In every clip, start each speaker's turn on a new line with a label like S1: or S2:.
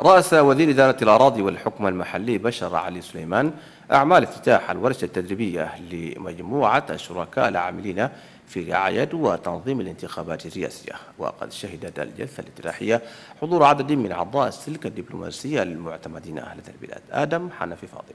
S1: رأس وزير إدارة الأراضي والحكم المحلي بشر علي سليمان أعمال افتتاح الورشة التدريبية لمجموعة الشركاء العاملين في رعاية وتنظيم الانتخابات الرئاسية وقد شهدت الجلسة الافتتاحية حضور عدد من أعضاء السلك الدبلوماسية المعتمدين لدى البلاد آدم حنفي فاضل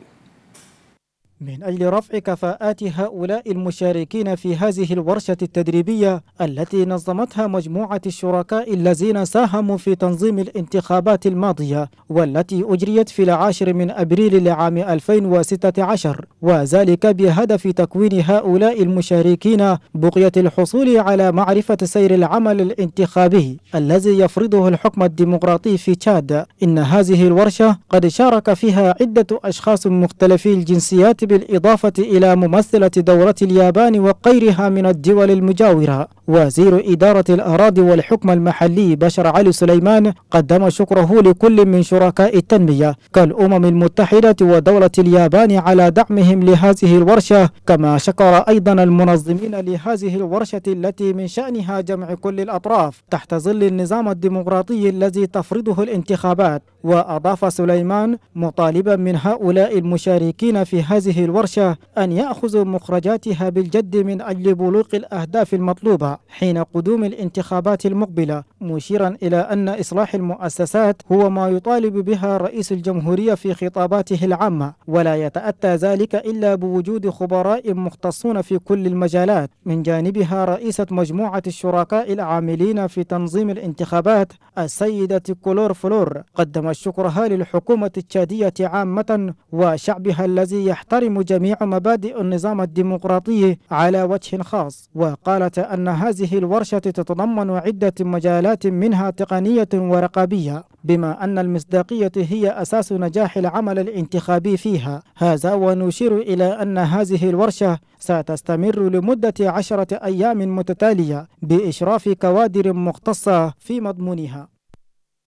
S2: من أجل رفع كفاءات هؤلاء المشاركين في هذه الورشة التدريبية التي نظمتها مجموعة الشركاء الذين ساهموا في تنظيم الانتخابات الماضية والتي أجريت في العاشر من أبريل لعام 2016 وذلك بهدف تكوين هؤلاء المشاركين بقية الحصول على معرفة سير العمل الانتخابي الذي يفرضه الحكم الديمقراطي في تشاد إن هذه الورشة قد شارك فيها عدة أشخاص مختلفي الجنسيات بالإضافة إلى ممثلة دورة اليابان وغيرها من الدول المجاورة وزير إدارة الأراضي والحكم المحلي بشر علي سليمان قدم شكره لكل من شركاء التنمية كالأمم المتحدة ودولة اليابان على دعمهم لهذه الورشة كما شكر أيضا المنظمين لهذه الورشة التي من شأنها جمع كل الأطراف تحت ظل النظام الديمقراطي الذي تفرضه الانتخابات وأضاف سليمان مطالبا من هؤلاء المشاركين في هذه الورشة أن يأخذوا مخرجاتها بالجد من أجل بلوغ الأهداف المطلوبة حين قدوم الانتخابات المقبلة مشيرا إلى أن إصلاح المؤسسات هو ما يطالب بها رئيس الجمهورية في خطاباته العامة ولا يتأتى ذلك إلا بوجود خبراء مختصون في كل المجالات من جانبها رئيسة مجموعة الشركاء العاملين في تنظيم الانتخابات السيدة كولور فلور قدم شكرها للحكومة التشادية عامة وشعبها الذي يحترم جميع مبادئ النظام الديمقراطي على وجه خاص وقالت أن هذه الورشة تتضمن عدة مجالات منها تقنية ورقابية بما أن المصداقية هي أساس نجاح العمل الانتخابي فيها هذا ونشير إلى أن هذه الورشة ستستمر لمدة عشرة أيام متتالية بإشراف كوادر مختصة في مضمونها